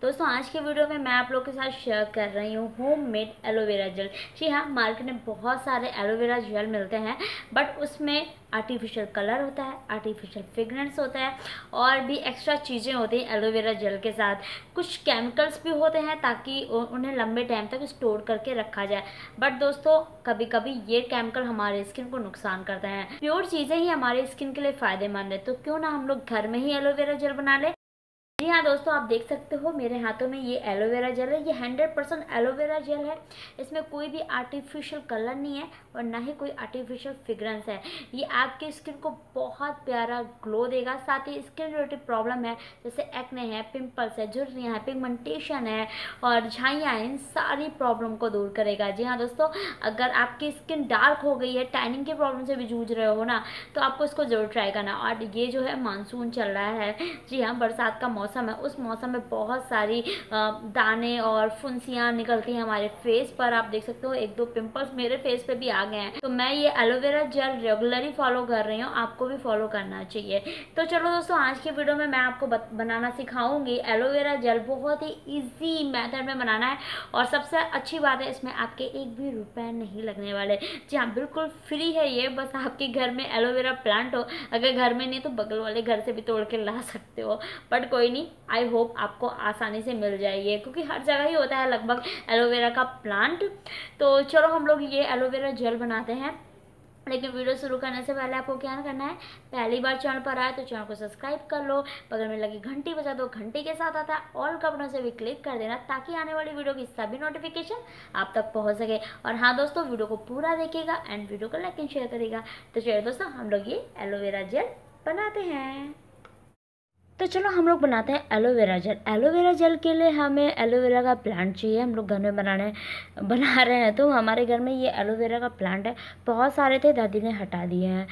दोस्तों आज के वीडियो में मैं आप लोग के साथ शेयर कर रही हूँ होम मेड एलोवेरा जेल जी हाँ मार्केट में बहुत सारे एलोवेरा जेल मिलते हैं बट उसमें आर्टिफिशियल कलर होता है आर्टिफिशियल फ्रेगनेंस होता है और भी एक्स्ट्रा चीज़ें होती हैं एलोवेरा जेल के साथ कुछ केमिकल्स भी होते हैं ताकि उन्हें लंबे टाइम तक स्टोर करके रखा जाए बट दोस्तों कभी कभी ये केमिकल हमारे स्किन को नुकसान करता है प्योर चीज़ें ही हमारे स्किन के लिए फ़ायदेमंद है तो क्यों ना हम लोग घर में ही एलोवेरा जेल बना लें जी हाँ दोस्तों आप देख सकते हो मेरे हाथों में ये एलोवेरा जेल है ये हंड्रेड परसेंट एलोवेरा जेल है इसमें कोई भी आर्टिफिशियल कलर नहीं है और ना ही कोई आर्टिफिशियल फ्रेग्रेंस है ये आपके स्किन को बहुत प्यारा ग्लो देगा साथ ही स्किन रिलेटेड प्रॉब्लम है जैसे एक्ने है पिंपल्स है झुर्रियाँ हैं पिगमेंटेशन है और झाइयाँ इन सारी प्रॉब्लम को दूर करेगा जी हाँ दोस्तों अगर आपकी स्किन डार्क हो गई है टैनिंग की प्रॉब्लम से भी जूझ रहे हो ना तो आपको इसको ज़रूर ट्राई करना और ये जो है मानसून चल रहा है जी हाँ बरसात का मौसम मौसम है उस मौसम में बहुत सारी दाने और फुंसियाँ निकलती हैं हमारे फेस पर आप देख सकते हो एक दो पिंपल्स मेरे फेस पे भी आ गए हैं तो मैं ये एलोवेरा जेल रेगुलरली फॉलो कर रही हूँ आपको भी फॉलो करना चाहिए तो चलो दोस्तों आज के वीडियो में मैं आपको बनाना सिखाऊंगी एलोवेरा जेल बहुत ही ईजी मैथड में बनाना है और सबसे अच्छी बात है इसमें आपके एक भी रुपए नहीं लगने वाले जी हाँ बिल्कुल फ्री है ये बस आपके घर में एलोवेरा प्लांट हो अगर घर में नहीं तो बगल वाले घर से भी तोड़ के ला सकते हो बट कोई लेनी आई होप आपको आसानी से मिल जाएगी क्योंकि हर जगह ही होता है लगभग एलोवेरा का प्लांट तो चलो हम लोग ये एलोवेरा जेल बनाते हैं लेकिन वीडियो शुरू करने से पहले आपको क्या करना है पहली बार चैनल पर आए तो चैनल को सब्सक्राइब कर लो बगल में लगी घंटी बजा दो घंटी के साथ आता है ऑल का बटन से भी क्लिक कर देना ताकि आने वाली वीडियो की सभी नोटिफिकेशन आप तक पहुंच सके और हाँ दोस्तों वीडियो को पूरा देखिएगा एंड वीडियो को लाइक एंड शेयर करेगा तो चलिए दोस्तों हम लोग ये एलोवेरा जेल बनाते हैं तो चलो हम लोग बनाते हैं एलोवेरा जेल एलोवेरा जेल के लिए हमें एलोवेरा का प्लांट चाहिए हम लोग घर में बनाने बना रहे हैं तो हमारे घर में ये एलोवेरा का प्लांट है बहुत सारे थे दादी ने हटा दिए हैं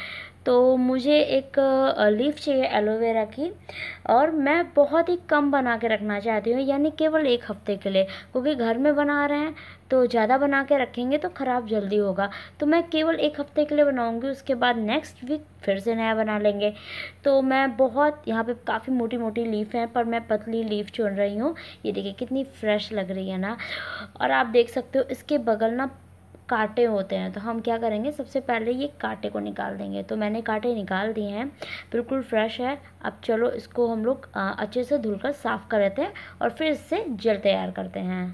तो मुझे एक लीफ चाहिए एलोवेरा की और मैं बहुत ही कम बना के रखना चाहती हूँ यानी केवल एक हफ्ते के लिए क्योंकि घर में बना रहे हैं तो ज़्यादा बना के रखेंगे तो ख़राब जल्दी होगा तो मैं केवल एक हफ्ते के लिए बनाऊँगी उसके बाद नेक्स्ट वीक फिर से नया बना लेंगे तो मैं बहुत यहाँ पे काफ़ी मोटी मोटी लीफ है पर मैं पतली लीफ चुन रही हूँ ये देखिए कितनी फ्रेश लग रही है ना और आप देख सकते हो इसके बगल ना कांटे होते हैं तो हम क्या करेंगे सबसे पहले ये कांटे को निकाल देंगे तो मैंने कांटे निकाल दिए हैं बिल्कुल फ्रेश है अब चलो इसको हम लोग अच्छे से धुलकर साफ़ कर लेते हैं और फिर इससे जल तैयार करते हैं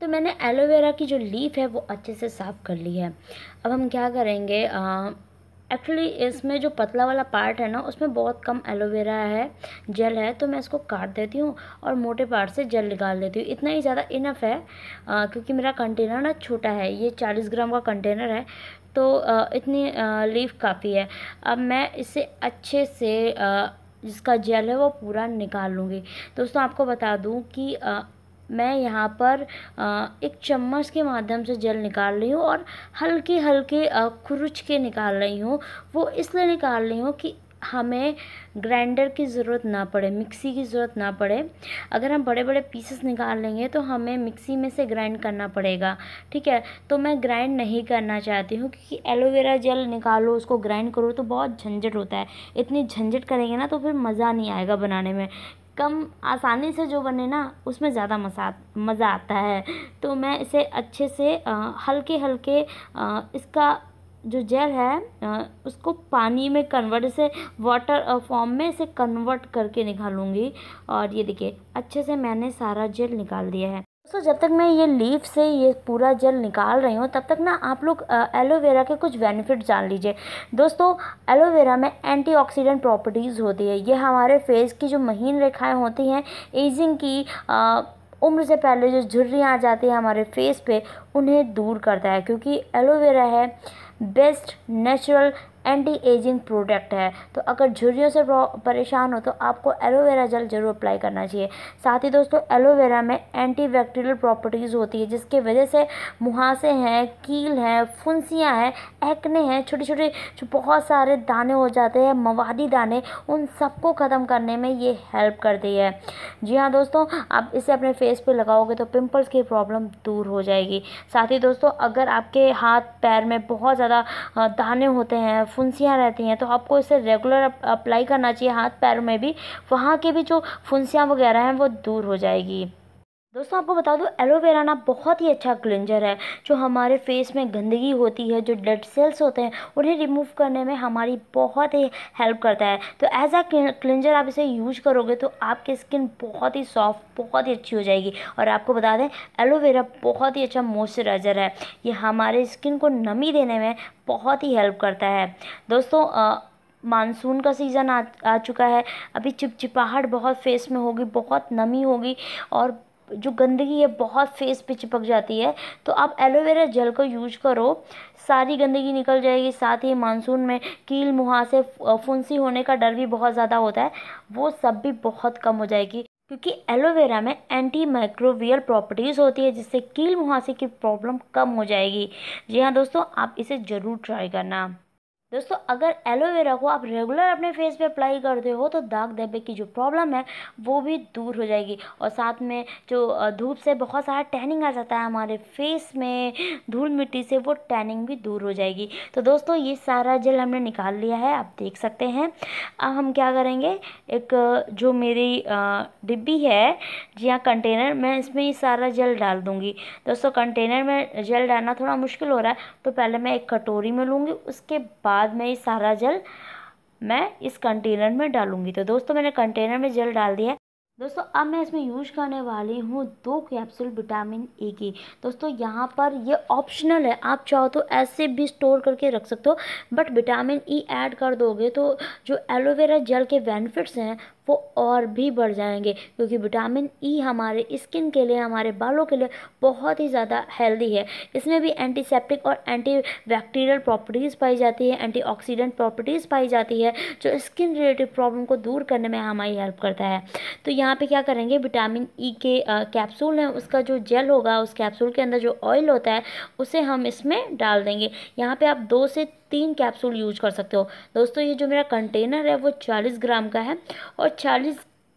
तो मैंने एलोवेरा की जो लीफ है वो अच्छे से साफ़ कर ली है अब हम क्या करेंगे आ, एक्चुअली इसमें जो पतला वाला पार्ट है ना उसमें बहुत कम एलोवेरा है जेल है तो मैं इसको काट देती हूँ और मोटे पार्ट से जेल निकाल लेती हूँ इतना ही ज़्यादा इनफ है आ, क्योंकि मेरा कंटेनर ना छोटा है ये चालीस ग्राम का कंटेनर है तो आ, इतनी लीफ काफ़ी है अब मैं इसे अच्छे से आ, जिसका जेल है वो पूरा निकाल लूँगी दोस्तों आपको बता दूँ कि मैं यहाँ पर एक चम्मच के माध्यम से जल निकाल रही हूँ और हल्के हल्के खुरुच के निकाल रही हूँ वो इसलिए निकाल रही हूँ कि हमें ग्राइंडर की ज़रूरत ना पड़े मिक्सी की ज़रूरत ना पड़े अगर हम बड़े बड़े पीसेस निकाल लेंगे तो हमें मिक्सी में से ग्राइंड करना पड़ेगा ठीक है तो मैं ग्राइंड नहीं करना चाहती हूँ क्योंकि एलोवेरा जेल निकालो उसको ग्राइंड करो तो बहुत झंझट होता है इतनी झंझट करेंगे ना तो फिर मज़ा नहीं आएगा बनाने में कम आसानी से जो बने ना उसमें ज़्यादा मसा मज़ा आता है तो मैं इसे अच्छे से हल्के हल्के इसका जो जेल है उसको पानी में कन्वर्ट इसे वाटर फॉर्म में इसे कन्वर्ट करके निकालूँगी और ये देखिए अच्छे से मैंने सारा जेल निकाल दिया है दोस्तों जब तक मैं ये लीफ से ये पूरा जल निकाल रही हूँ तब तक ना आप लोग एलोवेरा के कुछ बेनिफिट जान लीजिए दोस्तों एलोवेरा में एंटीऑक्सीडेंट प्रॉपर्टीज़ होती है ये हमारे फेस की जो महीन रेखाएं होती हैं एजिंग की आ, उम्र से पहले जो झुर्रियाँ आ जाती हैं हमारे फेस पे उन्हें दूर करता है क्योंकि एलोवेरा है best natural anti ageing product है तो अगर झुर्रियों से परेशान हो तो आपको एलोवेरा जल जरूर अप्लाई करना चाहिए साथ ही दोस्तों एलोवेरा में एंटी बैक्टीरियल प्रॉपर्टीज़ होती है जिसके वजह से मुहासे हैं कील हैं फुंसियाँ हैं एक्ने हैं छोटे छोटे जो बहुत सारे दाने हो जाते हैं मवादी दाने उन सबको ख़त्म करने में ये हेल्प करती है जी हाँ दोस्तों आप इसे अपने फेस पर लगाओगे तो पिम्पल्स की प्रॉब्लम दूर हो जाएगी साथ ही दोस्तों अगर आपके हाथ पैर में बहुत ज़्यादा दाने होते हैं फुंसियाँ रहती हैं तो आपको इसे रेगुलर अप्लाई करना चाहिए हाथ पैरों में भी वहाँ के भी जो फुंसियाँ वगैरह हैं वो दूर हो जाएगी दोस्तों आपको बता दूँ एलोवेरा ना बहुत ही अच्छा क्लिंजर है जो हमारे फेस में गंदगी होती है जो डेड सेल्स होते हैं उन्हें रिमूव करने में हमारी बहुत ही हेल्प करता है तो एज आ क्लिंजर आप इसे यूज करोगे तो आपकी स्किन बहुत ही सॉफ्ट बहुत ही अच्छी हो जाएगी और आपको बता दें एलोवेरा बहुत ही अच्छा मॉइस्चराइज़र है ये हमारे स्किन को नमी देने में बहुत ही हेल्प करता है दोस्तों आ, मानसून का सीज़न आ, आ चुका है अभी चिपचिपाहट बहुत फेस में होगी बहुत नमी होगी और जो गंदगी है बहुत फेस पे चिपक जाती है तो आप एलोवेरा जेल को यूज करो सारी गंदगी निकल जाएगी साथ ही मानसून में कील मुहासे फुंसी होने का डर भी बहुत ज़्यादा होता है वो सब भी बहुत कम हो जाएगी क्योंकि एलोवेरा में एंटी माइक्रोवियल प्रॉपर्टीज़ होती है जिससे कील मुहासे की प्रॉब्लम कम हो जाएगी जी हाँ दोस्तों आप इसे ज़रूर ट्राई करना दोस्तों अगर एलोवेरा को आप रेगुलर अपने फेस पे अप्लाई करते हो तो दाग धब्बे की जो प्रॉब्लम है वो भी दूर हो जाएगी और साथ में जो धूप से बहुत सारा टैनिंग आ जाता है हमारे फेस में धूल मिट्टी से वो टैनिंग भी दूर हो जाएगी तो दोस्तों ये सारा जेल हमने निकाल लिया है आप देख सकते हैं अब हम क्या करेंगे एक जो मेरी डिब्बी है जी हाँ कंटेनर मैं इसमें ये सारा जेल डाल दूँगी दोस्तों कंटेनर में जेल डालना थोड़ा मुश्किल हो रहा है तो पहले मैं एक कटोरी में लूँगी उसके बाद बाद में ये सारा जल मैं इस कंटेनर में डालूंगी तो दोस्तों मैंने कंटेनर में जल डाल दिया है दोस्तों अब मैं इसमें यूज करने वाली हूँ दो कैप्सूल विटामिन ए की दोस्तों यहाँ पर ये ऑप्शनल है आप चाहो तो ऐसे भी स्टोर करके रख सकते हो बट विटामिन ई ऐड कर दोगे तो जो एलोवेरा जेल के बेनिफिट्स हैं वो और भी बढ़ जाएंगे क्योंकि विटामिन ई e हमारे स्किन के लिए हमारे बालों के लिए बहुत ही ज़्यादा हेल्दी है इसमें भी एंटीसेप्टिक और एंटी बैक्टीरियल प्रॉपर्टीज़ पाई जाती है एंटी प्रॉपर्टीज़ पाई जाती है जो स्किन रिलेटेड प्रॉब्लम को दूर करने में हमारी हेल्प करता है तो यहाँ पर क्या करेंगे विटामिन ई e के कैप्सूल हैं उसका जो जेल होगा उस कैप्सूल के अंदर जो ऑयल होता है उसे हम इसमें डाल देंगे यहाँ पर आप दो से तीन कैप्सूल यूज कर सकते हो दोस्तों ये जो मेरा कंटेनर है वो चालीस ग्राम का है और चालीस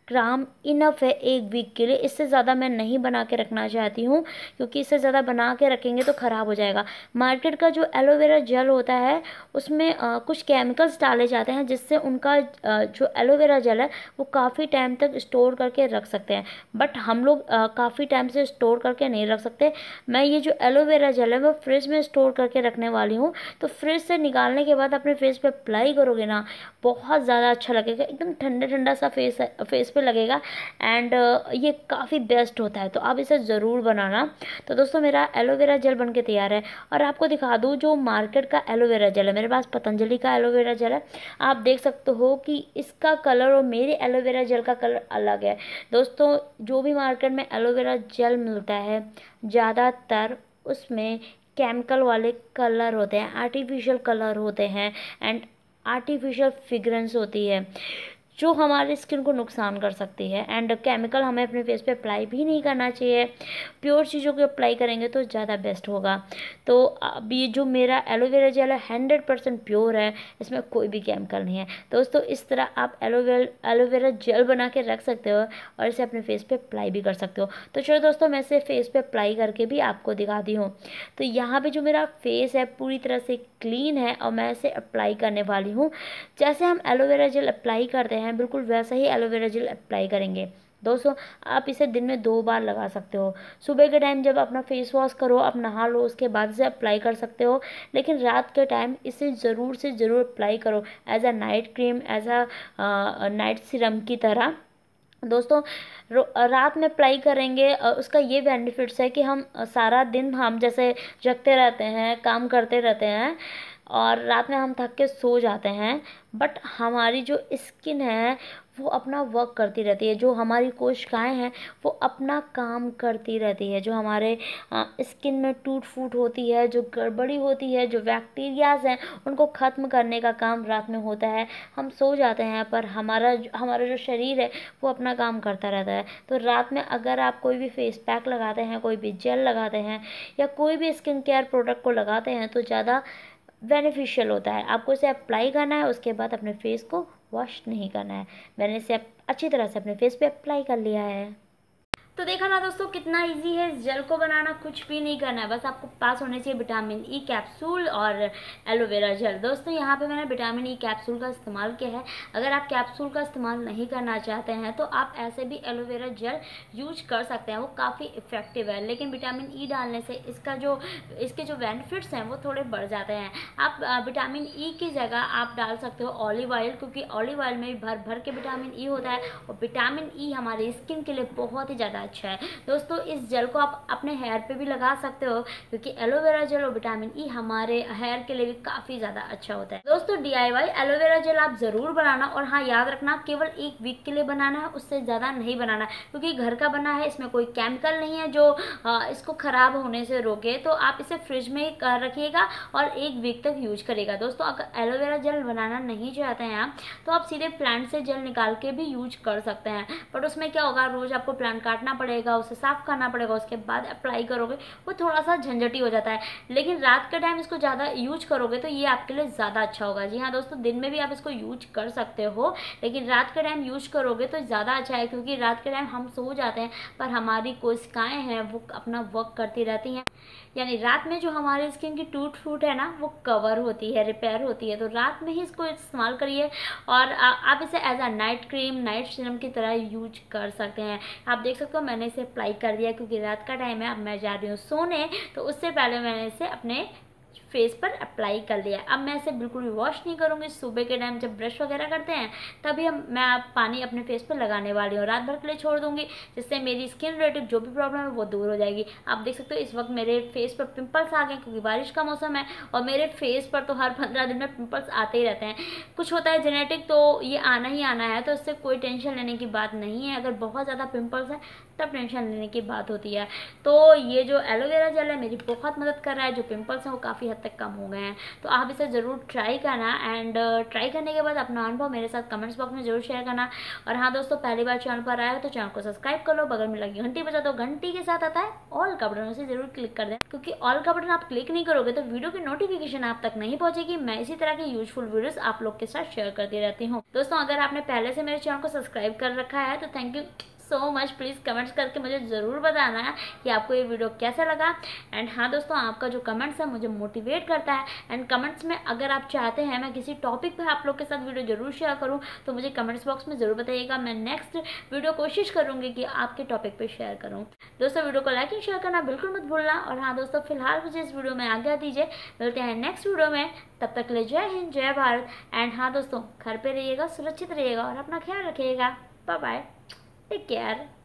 ग्राम इनफ है एक वीक के लिए इससे ज़्यादा मैं नहीं बना के रखना चाहती हूँ क्योंकि इससे ज़्यादा बना के रखेंगे तो ख़राब हो जाएगा मार्केट का जो एलोवेरा जेल होता है उसमें आ, कुछ केमिकल्स डाले जाते हैं जिससे उनका आ, जो एलोवेरा जेल है वो काफ़ी टाइम तक स्टोर करके रख सकते हैं बट हम लोग काफ़ी टाइम से स्टोर करके नहीं रख सकते मैं ये जो एलोवेरा जेल है वो फ्रिज में स्टोर करके रखने वाली हूँ तो फ्रिज से निकालने के बाद अपने फेस पर अप्लाई करोगे ना बहुत ज़्यादा अच्छा लगेगा एकदम ठंडा ठंडा सा फेस फेस पे लगेगा एंड ये काफ़ी बेस्ट होता है तो आप इसे ज़रूर बनाना तो दोस्तों मेरा एलोवेरा जेल बन के तैयार है और आपको दिखा दूँ जो मार्केट का एलोवेरा जेल है मेरे पास पतंजलि का एलोवेरा जेल है आप देख सकते हो कि इसका कलर और मेरे एलोवेरा जेल का कलर अलग है दोस्तों जो भी मार्केट में एलोवेरा जेल मिलता है ज़्यादातर उसमें केमिकल वाले कलर होते हैं आर्टिफिशियल कलर होते हैं एंड आर्टिफिशियल फिग्रेंस होती है जो हमारे स्किन को नुकसान कर सकती है एंड केमिकल हमें अपने फेस पे अप्लाई भी नहीं करना चाहिए प्योर चीज़ों को अप्लाई करेंगे तो ज़्यादा बेस्ट होगा तो अब ये जो मेरा एलोवेरा जेल है हंड्रेड परसेंट प्योर है इसमें कोई भी केमिकल नहीं है दोस्तों इस तरह आप एलोवे एलोवेरा जेल बना के रख सकते हो और इसे अपने फेस पर अप्लाई भी कर सकते हो तो चलो दोस्तों मैं इसे फेस पर अप्लाई करके भी आपको दिखाती हूँ तो यहाँ पर जो मेरा फेस है पूरी तरह से क्लीन है और मैं इसे अप्लाई करने वाली हूँ जैसे हम एलोवेरा जेल अप्लाई करते हैं बिल्कुल वैसा ही एलोवेरा जेल अप्लाई करेंगे दोस्तों आप इसे दिन में दो बार लगा सकते हो सुबह के टाइम जब अपना फेस वॉश करो आप नहा लो उसके बाद इसे अप्लाई कर सकते हो लेकिन रात के टाइम इसे ज़रूर से ज़रूर अप्लाई करो as a night cream as a night serum की तरह दोस्तों रात में अप्लाई करेंगे उसका ये बेनिफिट्स है कि हम सारा दिन हम जैसे जगते रहते हैं काम करते रहते हैं और रात में हम थक के सो जाते हैं बट हमारी जो स्किन है वो अपना वर्क करती रहती है जो हमारी कोशिकाएं हैं वो अपना काम करती रहती है जो हमारे स्किन में टूट फूट होती है जो गड़बड़ी होती है जो बैक्टीरियाज हैं उनको ख़त्म करने का काम रात में होता है हम सो जाते हैं पर हमारा हमारा जो शरीर है वो अपना काम करता रहता है तो रात में अगर आप कोई भी फेस पैक लगाते हैं कोई भी जेल लगाते हैं या कोई भी स्किन केयर प्रोडक्ट को लगाते हैं तो ज़्यादा बेनिफिशियल होता है आपको इसे अप्लाई करना है उसके बाद अपने फेस को वॉश नहीं करना है मैंने इसे अच्छी तरह से अपने फेस पे अप्लाई कर लिया है तो देखा ना दोस्तों कितना इजी है इस जेल को बनाना कुछ भी नहीं करना है बस आपको पास होने चाहिए विटामिन ई कैप्सूल और एलोवेरा जेल दोस्तों यहाँ पे मैंने विटामिन ई कैप्सूल का इस्तेमाल किया है अगर आप कैप्सूल का इस्तेमाल नहीं करना चाहते हैं तो आप ऐसे भी एलोवेरा जेल यूज कर सकते हैं वो काफ़ी इफेक्टिव है लेकिन विटामिन ई e डालने से इसका जो इसके जो बेनिफिट्स हैं वो थोड़े बढ़ जाते हैं आप विटामिन ई e की जगह आप डाल सकते हो ऑलिव ऑयल क्योंकि ऑलिव ऑयल में भी भर भर के विटामिन ई e होता है और विटामिन ई हमारी स्किन के लिए बहुत ही ज़्यादा ज़्यादा अच्छा है दोस्तों इस जेल को आप अपने हेयर पे भी लगा सकते हो क्योंकि एलोवेरा जेल और विटामिन ई e हमारे हेयर के लिए भी काफ़ी ज़्यादा अच्छा होता है दोस्तों डी एलोवेरा जेल आप ज़रूर बनाना और हाँ याद रखना केवल एक वीक के लिए बनाना है उससे ज़्यादा नहीं बनाना क्योंकि घर का बना है इसमें कोई केमिकल नहीं है जो हाँ, इसको ख़राब होने से रोके तो आप इसे फ्रिज में रखिएगा और एक वीक तक यूज करेगा दोस्तों अगर एलोवेरा जेल बनाना नहीं चाहते हैं आप तो आप सीधे प्लांट से जेल निकाल के भी यूज कर सकते हैं बट उसमें क्या होगा रोज़ आपको प्लांट काटना करना पड़ेगा उसे साफ़ करना पड़ेगा उसके बाद अप्लाई करोगे वो थोड़ा सा झंझटी हो जाता है लेकिन रात के टाइम इसको ज़्यादा यूज करोगे तो ये आपके लिए ज़्यादा अच्छा होगा जी हाँ दोस्तों दिन में भी आप इसको यूज कर सकते हो लेकिन रात के टाइम यूज करोगे तो ज़्यादा अच्छा है क्योंकि रात के टाइम हम सो जाते हैं पर हमारी कोशिकाएँ हैं वो अपना वर्क करती रहती हैं यानी रात में जो हमारी स्किन की टूट फूट है ना वो कवर होती है रिपेयर होती है तो रात में ही इसको इस्तेमाल करिए और आप इसे as a night cream night serum की तरह यूज कर सकते हैं आप देख सकते हो मैंने इसे अप्लाई कर दिया क्योंकि रात का टाइम है अब मैं जा रही हूँ सोने तो उससे पहले मैंने इसे अपने फेस पर अप्लाई कर लिया अब मैं इसे बिल्कुल भी वॉश नहीं करूँगी सुबह के टाइम जब ब्रश वगैरह करते हैं तभी हम मैं पानी अपने फेस पर लगाने वाली हूँ रात भर के लिए छोड़ दूँगी जिससे मेरी स्किन रिलेटेड जो भी प्रॉब्लम है वो दूर हो जाएगी आप देख सकते हो इस वक्त मेरे फेस पर पिम्पल्स आ गए क्योंकि बारिश का मौसम है और मेरे फेस पर तो हर पंद्रह दिन में पिम्पल्स आते ही रहते हैं कुछ होता है जेनेटिक तो ये आना ही आना है तो इससे कोई टेंशन लेने की बात नहीं है अगर बहुत ज़्यादा पिम्पल्स हैं तब टेंशन लेने की बात होती है तो ये जो एलोवेरा जेल है मेरी बहुत मदद कर रहा है जो पिम्पल्स हैं वो काफ़ी हद तक कम हो गए हैं तो आप इसे ज़रूर ट्राई करना एंड ट्राई uh, करने के बाद अपना अनुभव मेरे साथ कमेंट्स बॉक्स में जरूर शेयर करना और हाँ दोस्तों पहली बार चैनल पर आए हो तो चैनल को सब्सक्राइब कर लो बगल में लगी घंटी बजा दो घंटी के साथ आता है ऑल का बटन उसे जरूर क्लिक कर दें क्योंकि ऑल का बटन आप क्लिक नहीं करोगे तो वीडियो की नोटिफिकेशन आप तक नहीं पहुंचेगी मैं इसी तरह के यूजफुल वीडियोस आप लोग के साथ शेयर करती रहती हूँ दोस्तों अगर आपने पहले से मेरे चैनल को सब्सक्राइब कर रखा है तो thank you so much please comments करके मुझे ज़रूर बताना है कि आपको ये वीडियो कैसा लगा एंड हाँ दोस्तों आपका जो कमेंट्स है मुझे मोटिवेट करता है एंड कमेंट्स में अगर आप चाहते हैं मैं किसी टॉपिक पर आप लोग के साथ वीडियो ज़रूर शेयर करूँ तो मुझे कमेंट्स बॉक्स में ज़रूर बताइएगा मैं नेक्स्ट वीडियो कोशिश करूँगी कि आपके टॉपिक पर शेयर करूँ दोस्तों वीडियो को लाइक एंड शेयर करना बिल्कुल मत भूलना और हाँ दोस्तों फिलहाल मुझे इस वीडियो में आज्ञा दीजिए मिलते हैं नेक्स्ट वीडियो में तब तक ले जय हिंद जय भारत एंड हाँ दोस्तों घर पे रहिएगा सुरक्षित रहिएगा और अपना ख्याल रखिएगा बाय बाय again.